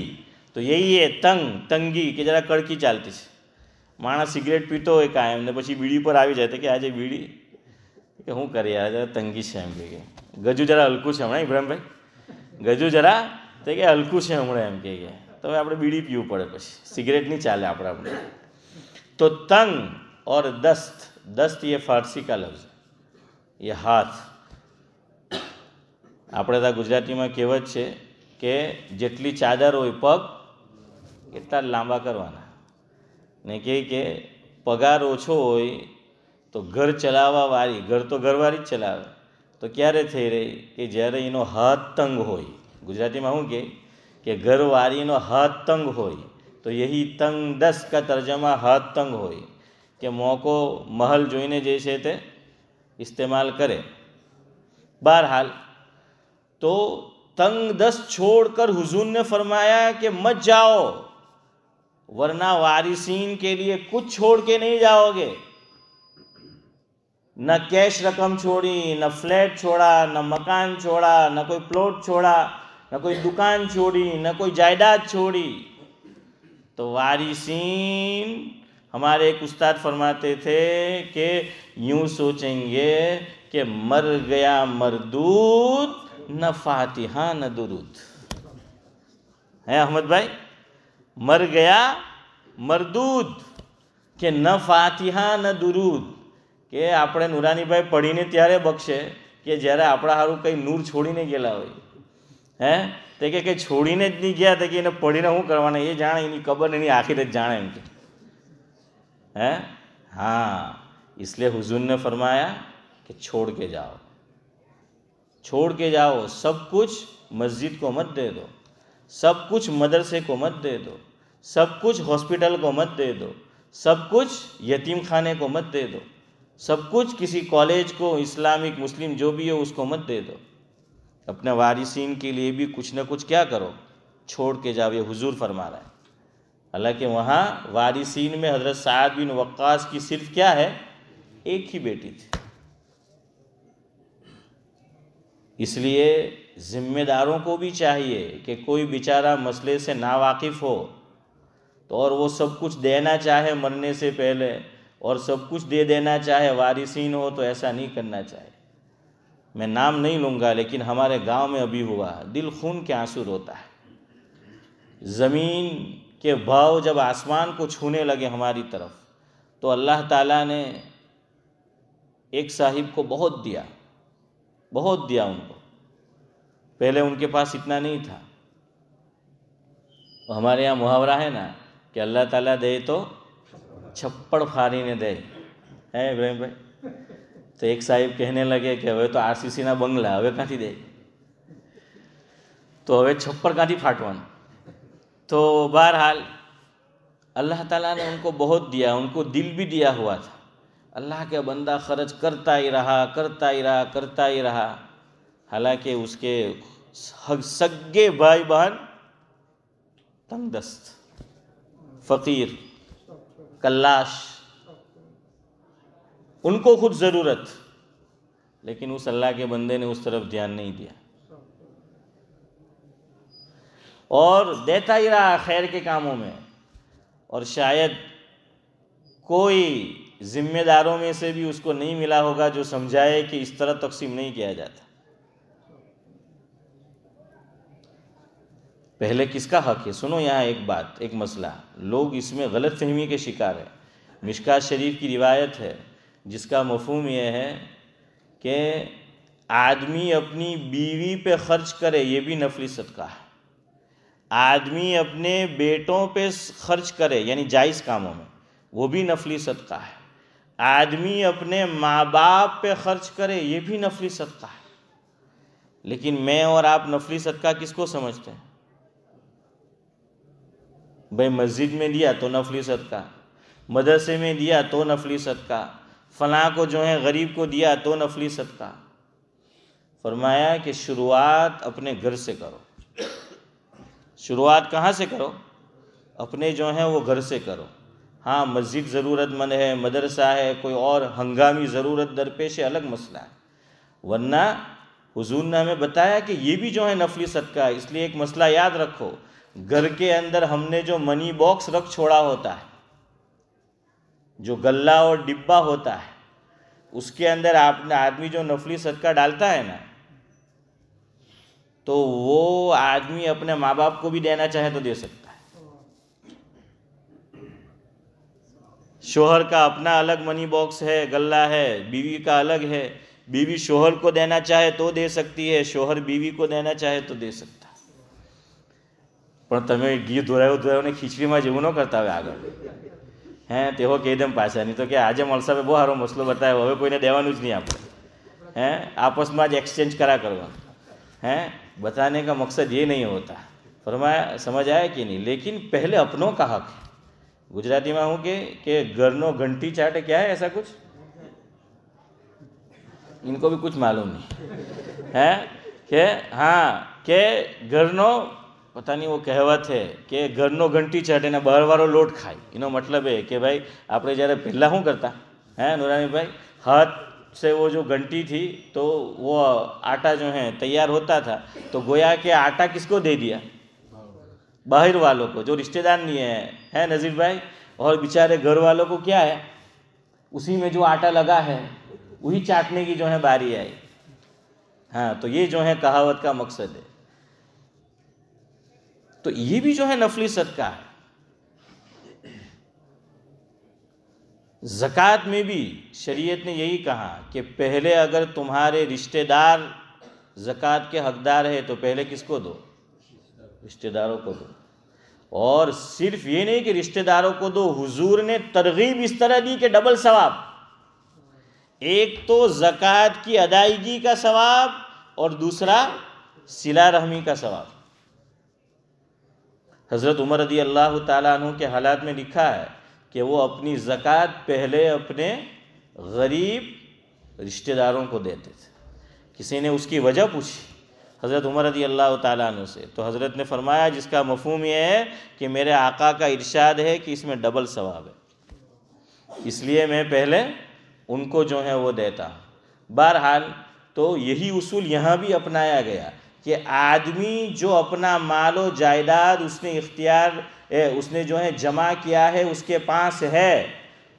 [SPEAKER 1] તો એ તંગ તંગી કે જરા કડકી ચાલતી છે માણસ સિગરેટ પીતો હોય કાયમ ને પછી બીડી પર આવી જાય તો કે આજે બીડી કે શું કરે યાર જરા તંગી છે એમ કે ગજુ જરા હલકું છે હમણાં ઇબ્રાહીમભાઈ ગજુ જરા તો કે હલકું છે હમણાં એમ કે તો હવે આપણે બીડી પીવું પડે પછી સિગરેટ નહીં ચાલે આપણે આપણે તો તંગ ઓર દસ્ત દસ્ત એ ફારસી કા લફ્ઝ એ હાથ આપણે ત્યાં ગુજરાતીમાં કહેવત છે કે જેટલી ચાદર હોય પગ એટલા લાંબા કરવાના ને કહે કે પગાર ઓછો હોય તો ઘર ચલાવવાવાળી ઘર તો ઘરવાળી જ ચલાવે તો ક્યારે થઈ રહી કે જ્યારે એનો હાથ તંગ હોય ગુજરાતીમાં શું કે કે ઘરવાળીનો હાથ તંગ હોય તો યહી તંગ દસ કા તર્જમા હાથ તંગ હોય કે મોકો મહલ જોઈને જે છે તે ઇસ્તેમાલ કરે બહરહાલ तो तंग दस छोड़कर हुजूर ने फरमाया कि मत जाओ वरना वारिसीन के लिए कुछ छोड़ के नहीं जाओगे न कैश रकम छोड़ी न फ्लैट छोड़ा न मकान छोड़ा न कोई प्लॉट छोड़ा न कोई दुकान छोड़ी न कोई जायदाद छोड़ी तो वारिसीन हमारे एक उस्ताद फरमाते थे कि यूं सोचेंगे कि मर गया मरदूत न फातिहा न दुरूद है अहमद भाई मर गया मरदूत के न फातिहा न दुरूद કે આપણે નુરાનીભાઈ પડીને ત્યારે બક્ષે કે જ્યારે આપણા સારું કંઈ નૂર છોડીને ગયેલા હોય હે તે કે કંઈ છોડીને જ નહીં ગયા તે કે એને પડીને શું કરવાના એ જાણે એની કબર એની આખીરે જ જાણે એમ કે હે हाँ इसलिए हुजूर ने फरमाया कि छोड़ के जाओ छोड़ के जाओ सब कुछ मस्जिद को मत दे दो सब कुछ मदरसे को मत दे दो सब कुछ हॉस्पिटल को मत दे दो सब कुछ यतीम खाने को मत दे दो सब कुछ किसी कॉलेज को इस्लामिक मुस्लिम जो भी हो उसको मत दे दो अपने वारिसन के लिए भी कुछ ना कुछ क्या करो छोड़ के जाओ ये हुजूर फरमा रहा है हालांकि वहाँ वारिसीन में हजरत साद बिन वक्स की सिर्फ क्या है एक ही बेटी थी इसलिए जिम्मेदारों को भी चाहिए कि कोई बेचारा मसले से नावाकिफ हो तो और वो सब कुछ देना चाहे मरने से पहले और सब कुछ दे देना चाहे वारिसीन हो तो ऐसा नहीं करना चाहे मैं नाम नहीं लूँगा लेकिन हमारे गांव में अभी हुआ दिल खून के आंसू रोता है ज़मीन के भाव जब आसमान को छूने लगे हमारी तरफ तो अल्लाह ताला ने एक साहिब को बहुत दिया बहुत दिया उनको पहले उनके पास इतना नहीं था हमारे यहाँ मुहावरा है ना कि अल्लाह ताला दे तो छप्पड़ फारीने દે હે ઇબ્રાહીમભાઈ તો એક સાહેબ કહેને લગે કે હવે તો આરસીસીના બંગલા હવે ક્યાંથી દે તો હવે છપ્પડ ક્યાંથી ફાટવાનું तो बहरहाल अल्लाह ताला ने उनको बहुत दिया उनको दिल भी दिया हुआ था अल्लाह के बंदा खर्च करता ही रहा करता ही रहा करता ही रहा हालांकि उसके सगे भाई बहन तंगदस्त फ़कीर कल्लाश उनको खुद ज़रूरत लेकिन उस अल्लाह के बंदे ने उस तरफ ध्यान नहीं दिया और देता ही रहा खैर के कामों में और शायद कोई जिम्मेदारों में से भी उसको नहीं मिला होगा जो समझाए कि इस तरह तकसीम नहीं किया जाता पहले किसका हक है सुनो यहाँ एक बात एक मसला लोग इसमें गलत फहमी के शिकार हैं मिशका शरीफ की रिवायत है जिसका मफहम यह है कि आदमी अपनी बीवी पे ख़र्च करे ये भी नफली सदका है आदमी अपने बेटों पे खर्च करे यानी जायज़ कामों में वो भी नफली सदका है आदमी अपने माँ बाप पे खर्च करे ये भी नफली सदका है लेकिन मैं और आप नफली सदका किसको समझते हैं भाई मस्जिद में दिया तो नफली सदका मदरसे में दिया तो नफली सदका फलाँ को जो है गरीब को दिया तो नफली सदका फरमाया कि शुरुआत अपने घर से करो शुरुआत कहाँ से करो अपने जो है वो घर से करो हाँ मस्जिद ज़रूरतमंद है मदरसा है कोई और हंगामी ज़रूरत दरपेश है अलग मसला है वरना हुजूर ने हमें बताया कि ये भी जो है नफली सदका है इसलिए एक मसला याद रखो घर के अंदर हमने जो मनी बॉक्स रख छोड़ा होता है जो गल्ला और डिब्बा होता है उसके अंदर आपने आदमी जो नफली सदका डालता है ना तो वो आदमी अपने माँ बाप को भी देना चाहे तो दे सकता है शोहर का अपना अलग मनी बॉक्स है गल्ला है बीवी का अलग है बीवी शोहर को देना चाहे तो दे सकती है शोहर बीवी को देना चाहे तो दे सकती है પણ તમે ઘી દોરાયો દોયો ને ખીચડી માં જેવું ન કરતા હવે આગળ હે તે હો કે તેમ પાસા ની તો કે આજે મલસા પર બહુ હારો મસલો બતાવે હવે કોઈને દેવાનું જ નહી આપ હે આપસમાં જ એક્સચેન્જ કરા કરવા હે બતાને કા મકસદ યે નહી હોતા فرمایا સમજાયા કે નહી લેકિન પહેલે અપનો કા હક ગુજરાતી માં હું કે કે ઘર નો ઘંટી ચાટે કે આયે એસા કુછ ઇનકો ભી કુછ માલુમ નહી હે કે હા કે ઘર નો पता नहीं પોતાની એવો કહેવત છે કે ઘરનો ઘંટી ચઢે અને लोट લોટ ખાય मतलब है कि भाई ભાઈ जरा જ્યારે हूँ करता है नुरानी भाई हाथ से वो जो घंटी थी तो वो आटा जो है तैयार होता था तो गोया के आटा किसको दे दिया बाहर वालों को जो रिश्तेदार नहीं है है नज़ीर भाई और बेचारे घर वालों को क्या है उसी में जो आटा लगा है वही चाटने की जो है बारी आई हाँ तो ये जो है कहावत का मकसद है तो ये भी जो है नफली सदका है जक़ात में भी शरीयत ने यही कहा कि पहले अगर तुम्हारे रिश्तेदार जक़ात के हकदार है तो पहले किसको दो रिश्तेदारों को दो और सिर्फ ये नहीं कि रिश्तेदारों को दो हुजूर ने तरगीब इस तरह दी कि डबल सवाब एक तो ज़क़़त की अदायगी का सवाब और दूसरा सिला रहमी का सवाब हज़रत उमर रदी अल्लाह तु के हालात में लिखा है कि वो अपनी ज़क़़त पहले अपने गरीब रिश्तेदारों को देते थे किसी ने उसकी वजह पूछी हज़रत उमर रदी अल्लाह तु से तो हज़रत ने फरमाया जिसका मफहम यह है कि मेरे आका का इर्शाद है कि इसमें डबल सवाब है इसलिए मैं पहले उनको जो है वो देता बहरहाल तो यही उसूल यहाँ भी अपनाया गया कि आदमी जो अपना माल व जायदाद उसने इख्तियार उसने जो है जमा किया है उसके पास है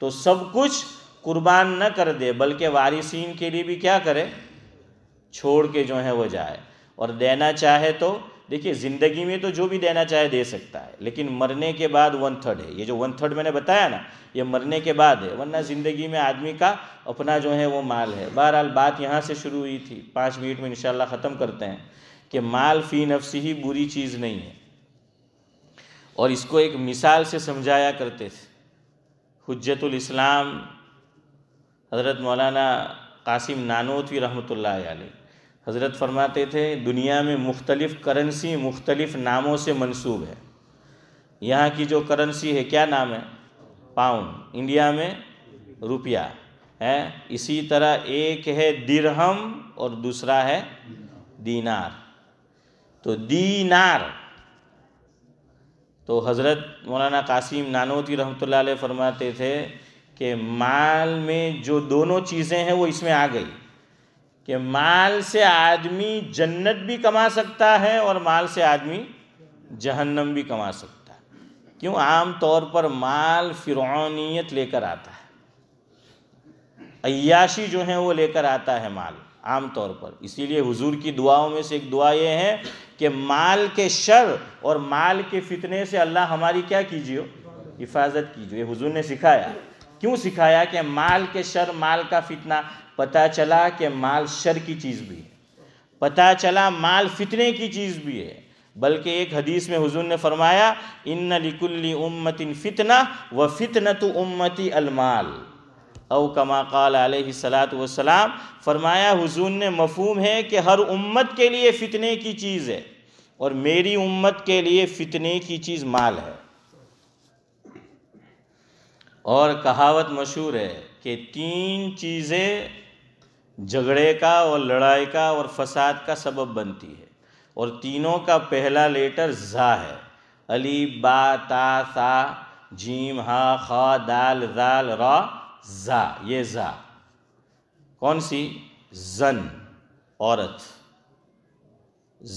[SPEAKER 1] तो सब कुछ कुर्बान न कर दे बल्कि वारिसीन के लिए भी क्या करे छोड़ के जो है वो जाए और देना चाहे तो देखिए ज़िंदगी में तो जो भी देना चाहे दे सकता है लेकिन मरने के बाद वन थर्ड है ये जो वन थर्ड मैंने बताया ना ये मरने के बाद है वरना ज़िंदगी में आदमी का अपना जो है वो माल है बहरहाल बात यहाँ से शुरू हुई थी पाँच मिनट में इन ख़त्म करते हैं कि माल फ़ी नफसी ही बुरी चीज़ नहीं है और इसको एक मिसाल से समझाया करते थे हजतुल इस्लाम हज़रत मौलाना कासिम नानोतवी रहमत हज़रत फरमाते थे दुनिया में मुख्तलिफ़ करेंसी मुख्तलिफ़ नामों से मंसूब है यहाँ की जो करेंसी है क्या नाम है पाउंड इंडिया में रुपया है इसी तरह एक है दिरहम और दूसरा है दीनार तो दीनार तो हज़रत मौलाना कासिम नानोती रहमत फरमाते थे कि माल में जो दोनों चीज़ें हैं वो इसमें आ गई कि माल से आदमी जन्नत भी कमा सकता है और माल से आदमी जहन्नम भी कमा सकता है क्यों आम तौर पर माल फिरौनीत लेकर आता है अयाशी जो है वो लेकर आता है माल आम तौर पर इसीलिए हुजूर की दुआओं में से एक दुआ ये है कि माल के शर और माल के फितने से अल्लाह हमारी क्या कीजिए हिफाजत कीजिए हुजूर ने सिखाया क्यों सिखाया कि माल के शर माल का फितना पता चला कि माल शर की चीज़ भी है पता चला माल फितने की चीज़ भी है बल्कि एक हदीस में हुजूर ने फरमाया इन लिकुल्ली उम्मतिन फितना व फितनत उम्मती अलमाल अव कमा कमाकाल सलात वसलाम फरमाया हुजून ने मफहम है कि हर उम्मत के लिए फ़ितने की चीज़ है और मेरी उम्मत के लिए फ़ितने की चीज़ माल है और कहावत मशहूर है कि तीन चीज़ें झगड़े का और लड़ाई का और फसाद का सबब बनती है और तीनों का पहला लेटर ज़ा है अली बा ता सा जीम हा खा दाल जाल रा जा ये जा कौन सी जन औरत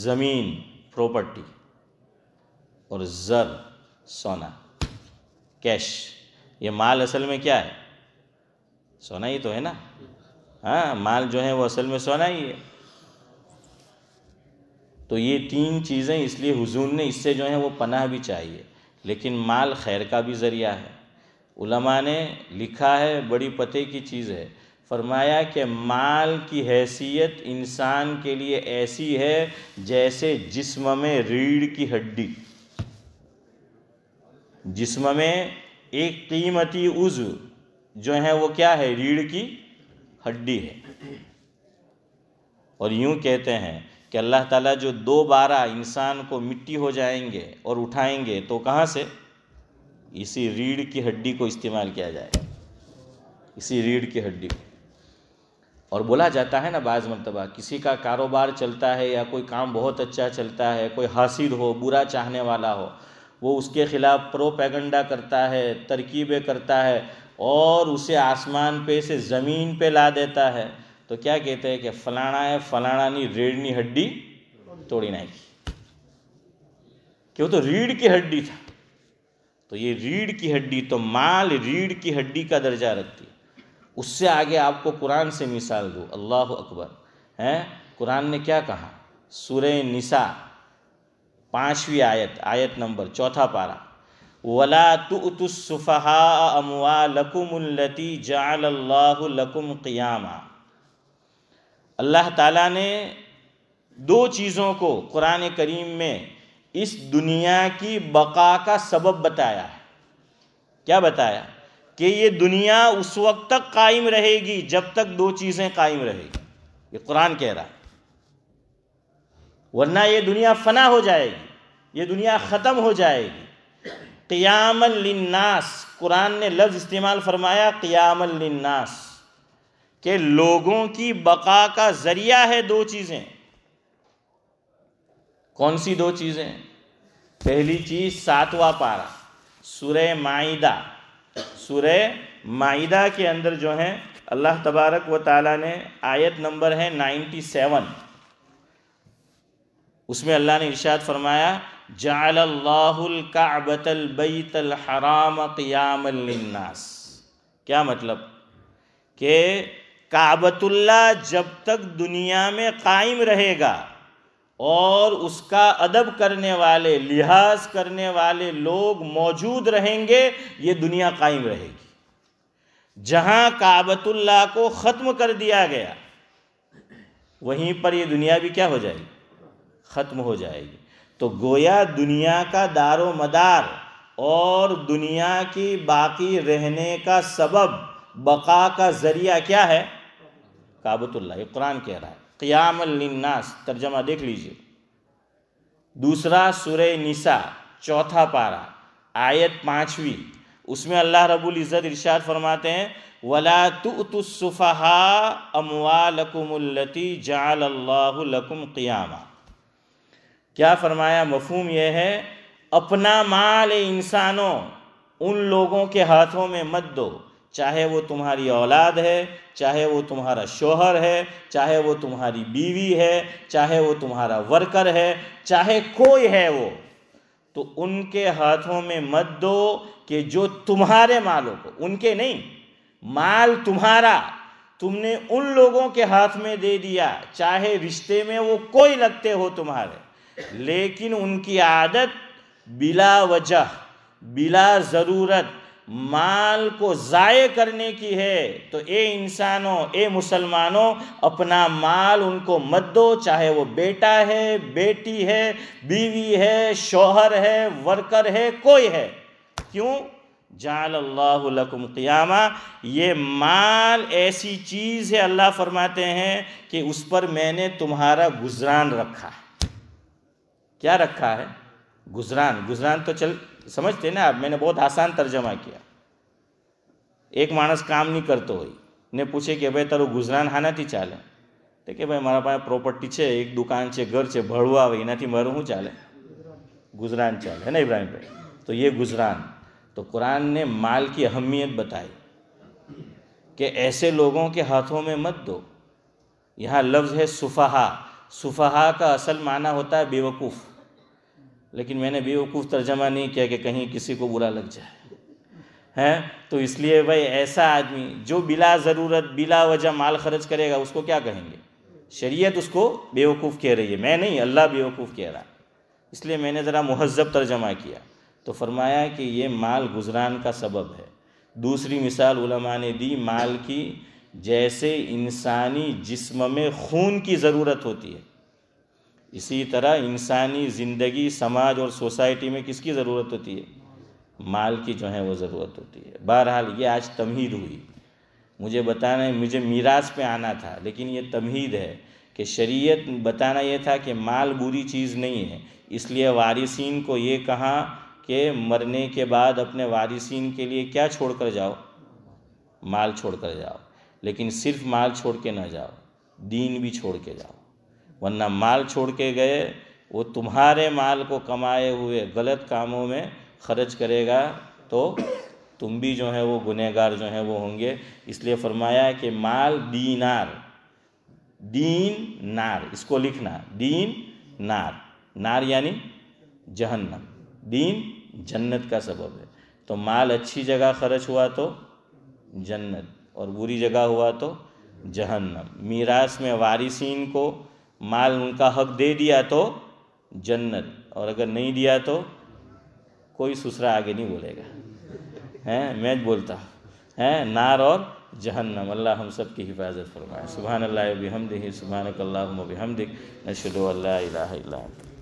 [SPEAKER 1] ज़मीन प्रॉपर्टी और ज़र सोना कैश ये माल असल में क्या है सोना ही तो है ना हाँ माल जो है वो असल में सोना ही है तो ये तीन चीज़ें इसलिए हुजूर ने इससे जो है वो पनाह भी चाहिए लेकिन माल खैर का भी ज़रिया है उलमा ने लिखा है बड़ी पते की चीज़ है फरमाया कि माल की हैसियत इंसान के लिए ऐसी है जैसे जिस्म में रीढ़ की हड्डी जिस्म में एक कीमती उज जो है वो क्या है रीढ़ की हड्डी है और यूं कहते हैं कि अल्लाह ताला जो दो बारह इंसान को मिट्टी हो जाएंगे और उठाएंगे तो कहाँ से इसी रीढ़ की हड्डी को इस्तेमाल किया जाएगा इसी रीढ़ की हड्डी को और बोला जाता है ना बाज़ मरतबा किसी का कारोबार चलता है या कोई काम बहुत अच्छा चलता है कोई हासिल हो बुरा चाहने वाला हो वो उसके ख़िलाफ़ प्रोपेगंडा करता है तरकीबें करता है और उसे आसमान पे से ज़मीन पे ला देता है तो क्या कहते हैं कि फलाना है फलाना नहीं रेड़नी हड्डी तोड़ी नहीं की वो तो रीढ़ की हड्डी था तो ये रीढ़ की हड्डी तो माल रीढ़ की हड्डी का दर्जा रखती उससे आगे आपको कुरान से मिसाल दो अल्लाह अकबर हैं कुरान ने क्या कहा सुरे निसा पांचवी आयत आयत नंबर चौथा पारा वला तुसफ़हा अमवा लकुमती जालकुम क़ियामा अल्लाह ताला ने दो चीज़ों को कुरान करीम में इस दुनिया की बका का सबब बताया है क्या बताया कि ये दुनिया उस वक्त तक कायम रहेगी जब तक दो चीज़ें कायम रहेगी ये कुरान कह रहा है वरना ये दुनिया फना हो जाएगी ये दुनिया ख़त्म हो जाएगी क्यामल लिन्नास कुरान ने लफ्ज़ इस्तेमाल फरमाया क़ियामल लिन्नास के लोगों की बका का ज़रिया है दो चीज़ें कौन सी दो चीज़ें पहली चीज सातवां पारा सुरह माइदा सुरह माइदा के अंदर जो है अल्लाह तबारक व ताला ने आयत नंबर है 97 उसमें अल्लाह ने इरशाद फरमाया जालल्लाहुल हराम क़याम लिन्नास क्या मतलब के काबतुल्ला जब तक दुनिया में कायम रहेगा और उसका अदब करने वाले लिहाज करने वाले लोग मौजूद रहेंगे ये दुनिया कायम रहेगी जहाँ काबतुल्ला को ख़त्म कर दिया गया वहीं पर ये दुनिया भी क्या हो जाएगी ख़त्म हो जाएगी तो गोया दुनिया का दारो मदार और दुनिया की बाकी रहने का सबब बका का ज़रिया क्या है काबतुल्ला ये कुरान कह रहा है क़याम लिन्नास तर्जमा देख लीजिए दूसरा सुर निसा चौथा पारा आयत पाँचवीं उसमें अल्लाह रबुल इज़्ज़त इरशाद फरमाते हैं वला तुसफ़हा अमवालकुमती जालकुम क़ियामा क्या फ़रमाया मफहम यह है अपना माल इंसानों उन लोगों के हाथों में मत दो चाहे वो तुम्हारी औलाद है चाहे वो तुम्हारा शोहर है चाहे वो तुम्हारी बीवी है चाहे वो तुम्हारा वर्कर है चाहे कोई है वो तो उनके हाथों में मत दो कि जो तुम्हारे मालों को उनके नहीं माल तुम्हारा तुमने उन लोगों के हाथ में दे दिया चाहे रिश्ते में वो कोई लगते हो तुम्हारे लेकिन उनकी आदत बिला वजह बिला ज़रूरत माल को ज़ाय करने की है तो ए इंसानों ए मुसलमानों अपना माल उनको मत दो चाहे वो बेटा है बेटी है बीवी है शोहर है वर्कर है कोई है क्यों जालकुम क़ियामा ये माल ऐसी चीज़ है अल्लाह फरमाते हैं कि उस पर मैंने तुम्हारा गुजरान रखा है क्या रखा है गुजरान गुजरान तो चल समझते ना आप मैंने बहुत आसान तर्जमा किया એક માણસ કામ નહીં કરતો હોય ને પૂછે કે ભાઈ તારું ગુજરાન હાનાથી ચાલે તો કે भाई મારા पास प्रॉपर्टी છે एक दुकान है घर છે ભળવું આવે એનાથી મારું શું ચાલે ગુજરાન ચાલે है ना इब्राहिम तो ये गुजरान तो कुरान ने माल की अहमियत बताई कि ऐसे लोगों के हाथों में मत दो यहाँ लफ्ज़ है सुफहा सुफहा का असल माना होता है बेवकूफ़ लेकिन मैंने बेवकूफ़ तर्जमा नहीं किया कि कहीं किसी को बुरा लग जाए हैं तो इसलिए भाई ऐसा आदमी जो बिला ज़रूरत बिला वजह माल खर्च करेगा उसको क्या कहेंगे शरीयत उसको बेवकूफ़ कह रही है मैं नहीं अल्लाह बेवकूफ़ कह रहा इसलिए मैंने ज़रा महजब तर्जमा किया तो फरमाया कि ये माल गुजरान का सबब है दूसरी मिसाल उलमा ने दी माल की जैसे इंसानी जिस्म में खून की ज़रूरत होती है इसी तरह इंसानी ज़िंदगी समाज और सोसाइटी में किसकी ज़रूरत होती है माल की जो है वो ज़रूरत होती है बहरहाल ये आज तमहीद हुई मुझे बताना है मुझे मीरास पे आना था लेकिन ये तमहीद है कि शरीयत बताना ये था कि माल बुरी चीज़ नहीं है इसलिए वारिसीन को ये कहा कि मरने के बाद अपने वारिसीन के लिए क्या छोड़ कर जाओ माल छोड़ कर जाओ लेकिन सिर्फ माल छोड़ के ना जाओ दीन भी छोड़ के जाओ वरना माल छोड़ के गए वो तुम्हारे माल को कमाए हुए गलत कामों में खर्च करेगा तो तुम भी जो है वो गुनहगार जो है वो होंगे इसलिए फरमाया कि माल दीनार दीन नार इसको लिखना दीन नार नार यानी जहन्नम दीन जन्नत का सबब है तो माल अच्छी जगह खर्च हुआ तो जन्नत और बुरी जगह हुआ तो जहन्नम मीरास में वारिसीन को माल उनका हक दे दिया तो जन्नत और अगर नहीं दिया तो कोई सुसरा आगे नहीं बोलेगा हैं मैं बोलता हूँ हैं नार और जहन्नम अल्लाह हम सब की हिफाजत फरमाए सुबह अल्लाह देखें सुबहानक अल्लाह बिहमदिक नशद अल्लाह